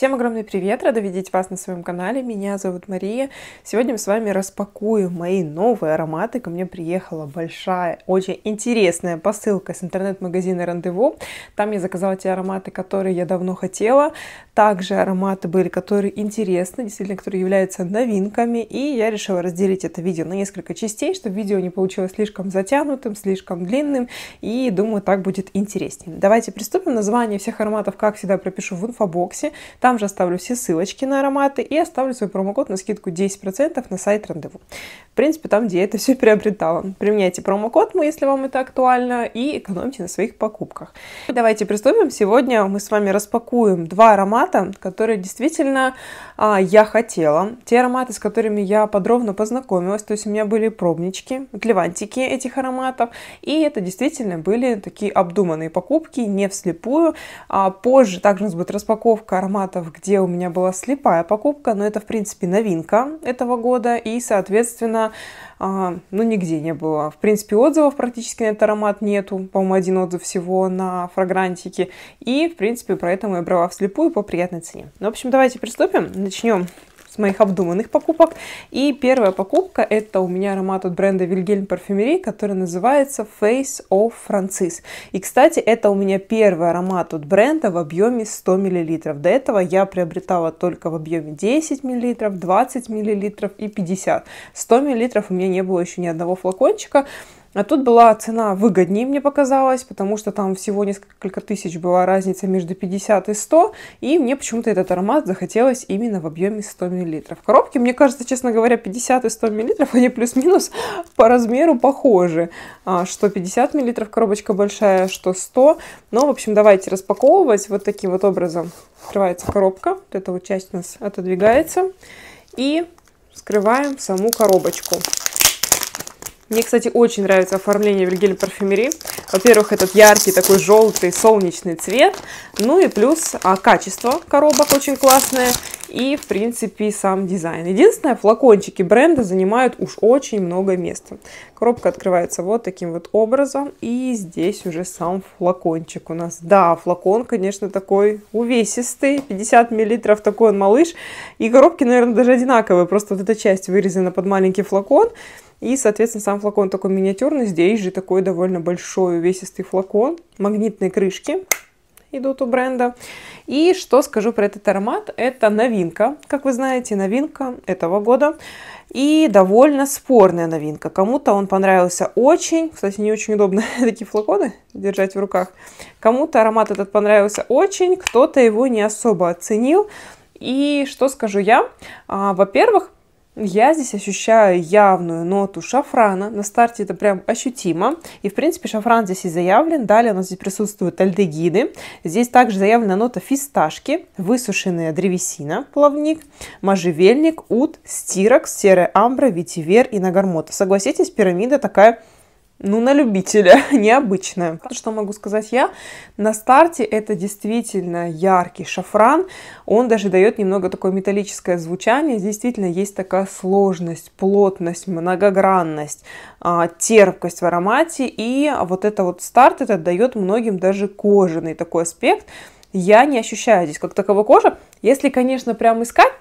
Всем огромный привет, рада видеть вас на своем канале, меня зовут Мария. Сегодня мы с вами распакуем мои новые ароматы. Ко мне приехала большая, очень интересная посылка с интернет-магазина Рандеву. Там я заказала те ароматы, которые я давно хотела. Также ароматы были, которые интересны, действительно, которые являются новинками. И я решила разделить это видео на несколько частей, чтобы видео не получилось слишком затянутым, слишком длинным. И думаю, так будет интереснее. Давайте приступим. Название всех ароматов, как всегда, пропишу в инфобоксе. Там там же оставлю все ссылочки на ароматы и оставлю свой промокод на скидку 10% на сайт Рандеву. В принципе, там, где я это все приобретала. Применяйте промокод, если вам это актуально, и экономьте на своих покупках. Давайте приступим. Сегодня мы с вами распакуем два аромата, которые действительно а, я хотела. Те ароматы, с которыми я подробно познакомилась, то есть у меня были пробнички, тлевантики этих ароматов, и это действительно были такие обдуманные покупки, не вслепую. А позже также у нас будет распаковка аромата вариантов, где у меня была слепая покупка, но это, в принципе, новинка этого года, и, соответственно, а, ну, нигде не было. В принципе, отзывов практически на этот аромат нету, по-моему, один отзыв всего на фрагрантике, и, в принципе, про это я брала вслепую по приятной цене. Ну, в общем, давайте приступим, начнем с моих обдуманных покупок. И первая покупка это у меня аромат от бренда Вильгельм парфюмерии который называется Face of Francis. И, кстати, это у меня первый аромат от бренда в объеме 100 мл. До этого я приобретала только в объеме 10 мл, 20 мл и 50. 100 мл у меня не было еще ни одного флакончика. А тут была цена выгоднее, мне показалось, потому что там всего несколько тысяч была разница между 50 и 100, и мне почему-то этот аромат захотелось именно в объеме 100 мл. Коробки мне кажется, честно говоря, 50 и 100 мл, они плюс-минус по размеру похожи, а, что 50 мл коробочка большая, что 100, но, в общем, давайте распаковывать вот таким вот образом. Открывается коробка, вот эта вот часть у нас отодвигается, и скрываем саму коробочку. Мне, кстати, очень нравится оформление Вильгельм Парфюмери. Во-первых, этот яркий такой желтый солнечный цвет. Ну и плюс а, качество коробок очень классное. И, в принципе, сам дизайн. Единственное, флакончики бренда занимают уж очень много места. Коробка открывается вот таким вот образом. И здесь уже сам флакончик у нас. Да, флакон, конечно, такой увесистый. 50 миллилитров такой он малыш. И коробки, наверное, даже одинаковые. Просто вот эта часть вырезана под маленький флакон. И, соответственно, сам флакон такой миниатюрный. Здесь же такой довольно большой увесистый флакон. Магнитные крышки идут у бренда. И что скажу про этот аромат? Это новинка, как вы знаете, новинка этого года. И довольно спорная новинка. Кому-то он понравился очень. Кстати, не очень удобно такие флаконы держать в руках. Кому-то аромат этот понравился очень, кто-то его не особо оценил. И что скажу я? А, во-первых, я здесь ощущаю явную ноту шафрана. На старте это прям ощутимо. И, в принципе, шафран здесь и заявлен. Далее у нас здесь присутствуют альдегиды. Здесь также заявлена нота фисташки, высушенная древесина, плавник, можжевельник, ут, стирок серая амбра, ветивер и нагармота. Согласитесь, пирамида такая ну, на любителя, необычное. Что могу сказать я? На старте это действительно яркий шафран. Он даже дает немного такое металлическое звучание. действительно есть такая сложность, плотность, многогранность, а, терпкость в аромате. И вот это вот старт, это дает многим даже кожаный такой аспект. Я не ощущаю здесь как таковой кожи. Если, конечно, прям искать,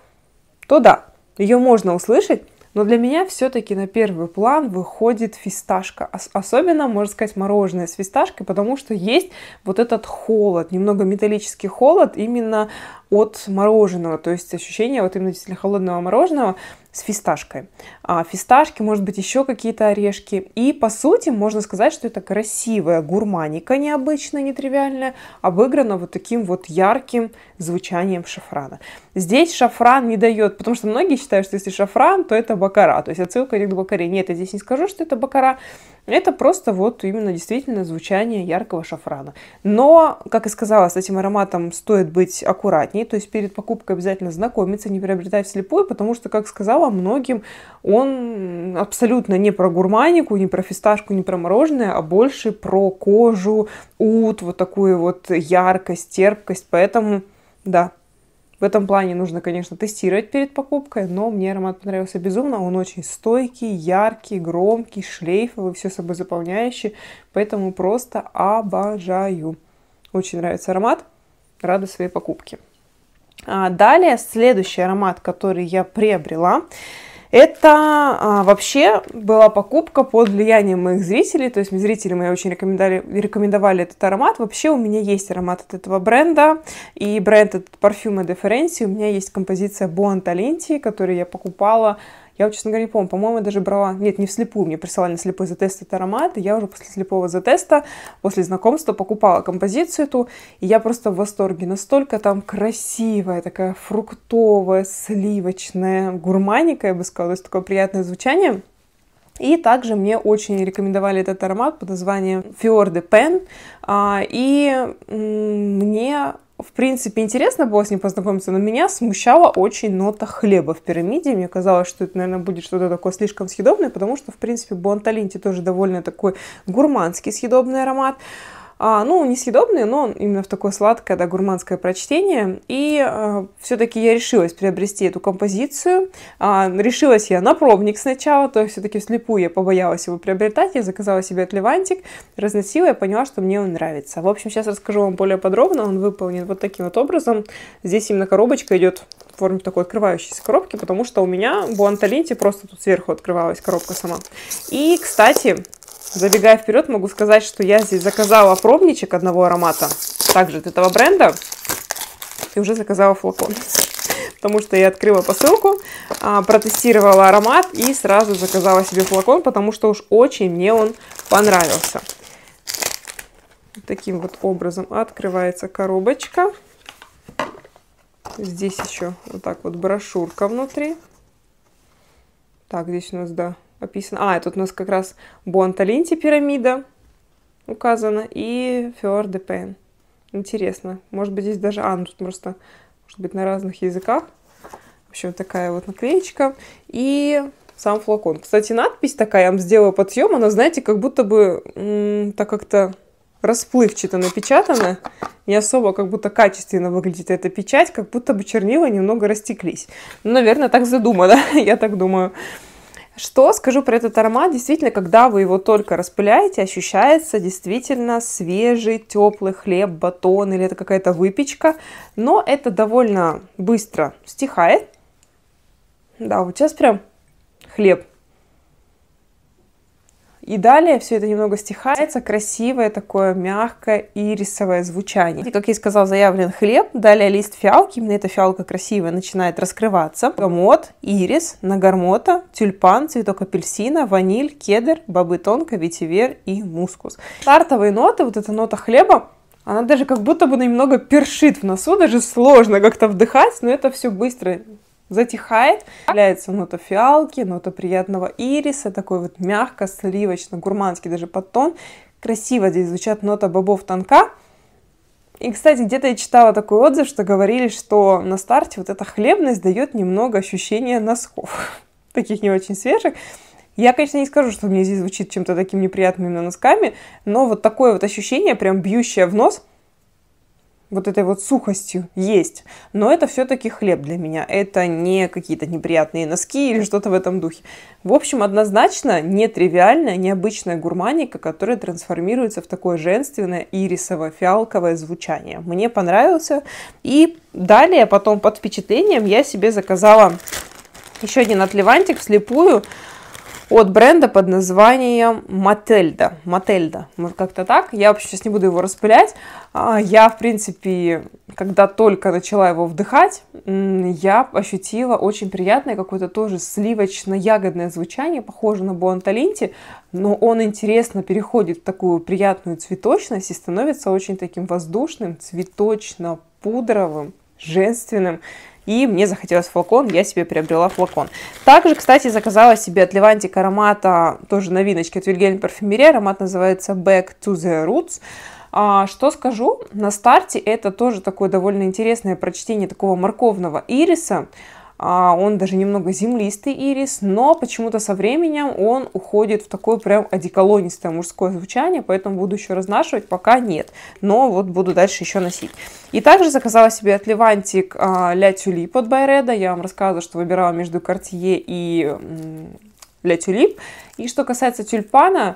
то да, ее можно услышать, но для меня все-таки на первый план выходит фисташка. Особенно, можно сказать, мороженое с фисташкой, потому что есть вот этот холод, немного металлический холод именно от мороженого, то есть ощущение вот именно действительно холодного мороженого с фисташкой. А фисташки, может быть, еще какие-то орешки. И, по сути, можно сказать, что это красивая гурманика, необычная, нетривиальная, обыграна вот таким вот ярким звучанием шафрана. Здесь шафран не дает, потому что многие считают, что если шафран, то это бакара, то есть отсылка идет к бакаре. Нет, я здесь не скажу, что это бакара, это просто вот именно действительно звучание яркого шафрана. Но, как и сказала, с этим ароматом стоит быть аккуратнее, то есть перед покупкой обязательно знакомиться, не приобретать вслепую, потому что, как сказала, многим он абсолютно не про гурманику, не про фисташку, не про мороженое, а больше про кожу, ут, вот такую вот яркость, терпкость, поэтому... Да, в этом плане нужно, конечно, тестировать перед покупкой, но мне аромат понравился безумно. Он очень стойкий, яркий, громкий, шлейфовый, все собой заполняющий, поэтому просто обожаю. Очень нравится аромат, рада своей покупке. А далее, следующий аромат, который я приобрела, это а, вообще была покупка под влиянием моих зрителей, то есть зрители мои очень рекомендовали, рекомендовали этот аромат. Вообще у меня есть аромат от этого бренда, и бренд этот парфюма Деференси. У меня есть композиция Buon Talenti, которую я покупала я, честно говоря, не помню. По-моему, я даже брала... Нет, не вслепую. Мне присылали на слепой затест этот аромат. И я уже после слепого затеста, после знакомства покупала композицию эту. И я просто в восторге. Настолько там красивая, такая фруктовая, сливочная, гурманика, я бы сказала. То есть такое приятное звучание. И также мне очень рекомендовали этот аромат под названием Fjord Pen. А, и мне в принципе, интересно было с ним познакомиться, но меня смущала очень нота хлеба в пирамиде. Мне казалось, что это, наверное, будет что-то такое слишком съедобное, потому что, в принципе, в Буанталинте тоже довольно такой гурманский съедобный аромат. А, ну, несъедобные, но именно в такое сладкое, да, гурманское прочтение. И а, все-таки я решилась приобрести эту композицию. А, решилась я на пробник сначала, то есть все-таки вслепую я побоялась его приобретать. Я заказала себе от Левантик, разносила, я поняла, что мне он нравится. В общем, сейчас расскажу вам более подробно. Он выполнен вот таким вот образом. Здесь именно коробочка идет в форме такой открывающейся коробки, потому что у меня в Буанталинте просто тут сверху открывалась коробка сама. И, кстати, Забегая вперед, могу сказать, что я здесь заказала пробничек одного аромата, также от этого бренда, и уже заказала флакон. Потому что я открыла посылку, а, протестировала аромат и сразу заказала себе флакон, потому что уж очень мне он понравился. Таким вот образом открывается коробочка. Здесь еще вот так вот брошюрка внутри. Так, здесь у нас, да, описано. А, тут у нас как раз Буанталинти пирамида указана и Феор де Пен. Интересно. Может быть, здесь даже... А, ну тут просто, может быть, на разных языках. В общем, такая вот наклеечка. И сам флакон. Кстати, надпись такая, я вам сделаю подъем, она, знаете, как будто бы м, так как-то расплывчато напечатана, не особо как будто качественно выглядит эта печать, как будто бы чернила немного растеклись. Ну, наверное, так задумано, я так думаю. Что скажу про этот аромат? Действительно, когда вы его только распыляете, ощущается действительно свежий, теплый хлеб, батон или это какая-то выпечка. Но это довольно быстро стихает. Да, вот сейчас прям хлеб и далее все это немного стихается, красивое такое мягкое ирисовое звучание. И, как я и сказала, заявлен хлеб, далее лист фиалки, именно эта фиалка красивая начинает раскрываться. Гамот, ирис, нагормота, тюльпан, цветок апельсина, ваниль, кедр, бобы тонко, ветивер и мускус. Стартовые ноты, вот эта нота хлеба, она даже как будто бы немного першит в носу, даже сложно как-то вдыхать, но это все быстро затихает. Появляется нота фиалки, нота приятного ириса, такой вот мягко, сливочно, гурманский даже подтон. Красиво здесь звучат нота бобов тонка. И, кстати, где-то я читала такой отзыв, что говорили, что на старте вот эта хлебность дает немного ощущения носков. Таких не очень свежих. Я, конечно, не скажу, что мне здесь звучит чем-то таким неприятным именно носками, но вот такое вот ощущение, прям бьющее в нос – вот этой вот сухостью есть. Но это все-таки хлеб для меня. Это не какие-то неприятные носки или что-то в этом духе. В общем, однозначно нетривиальная, необычная гурманика, которая трансформируется в такое женственное ирисово-фиалковое звучание. Мне понравился. И далее, потом под впечатлением, я себе заказала еще один отливантик вслепую от бренда под названием Мательда. Мательда, может как-то так. Я вообще сейчас не буду его распылять. А, я, в принципе, когда только начала его вдыхать, я ощутила очень приятное какое-то тоже сливочно-ягодное звучание, похоже на Буанталинти, но он интересно переходит в такую приятную цветочность и становится очень таким воздушным, цветочно-пудровым, женственным и мне захотелось флакон, я себе приобрела флакон. Также, кстати, заказала себе от Левантик аромата, тоже новиночки от Вильгельм Парфюмерия, аромат называется Back to the Roots. А, что скажу, на старте это тоже такое довольно интересное прочтение такого морковного ириса, а, он даже немного землистый ирис, но почему-то со временем он уходит в такое прям одеколонистое мужское звучание, поэтому буду еще разнашивать, пока нет, но вот буду дальше еще носить. И также заказала себе от Левантик а, Ля Тюлип от Байреда, я вам рассказывала, что выбирала между Cartier и Ля Тюлип. И что касается тюльпана,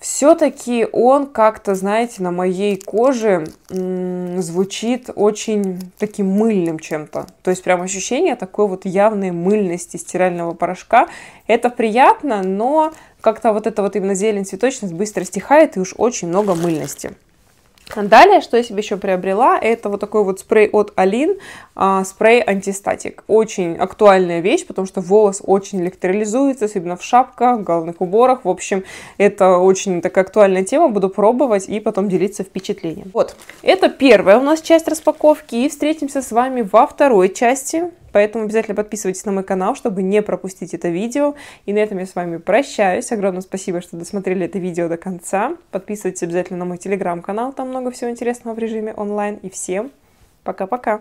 все-таки он как-то, знаете, на моей коже звучит очень таким мыльным чем-то. То есть прям ощущение такой вот явной мыльности стирального порошка. Это приятно, но как-то вот эта вот именно зелень, цветочность быстро стихает и уж очень много мыльности. Далее, что я себе еще приобрела, это вот такой вот спрей от Алин. А, спрей антистатик. Очень актуальная вещь, потому что волос очень электролизуется, особенно в шапках, в головных уборах. В общем, это очень такая актуальная тема. Буду пробовать и потом делиться впечатлением. Вот, это первая у нас часть распаковки. И встретимся с вами во второй части. Поэтому обязательно подписывайтесь на мой канал, чтобы не пропустить это видео. И на этом я с вами прощаюсь. Огромное спасибо, что досмотрели это видео до конца. Подписывайтесь обязательно на мой телеграм-канал, там много всего интересного в режиме онлайн. И всем пока-пока!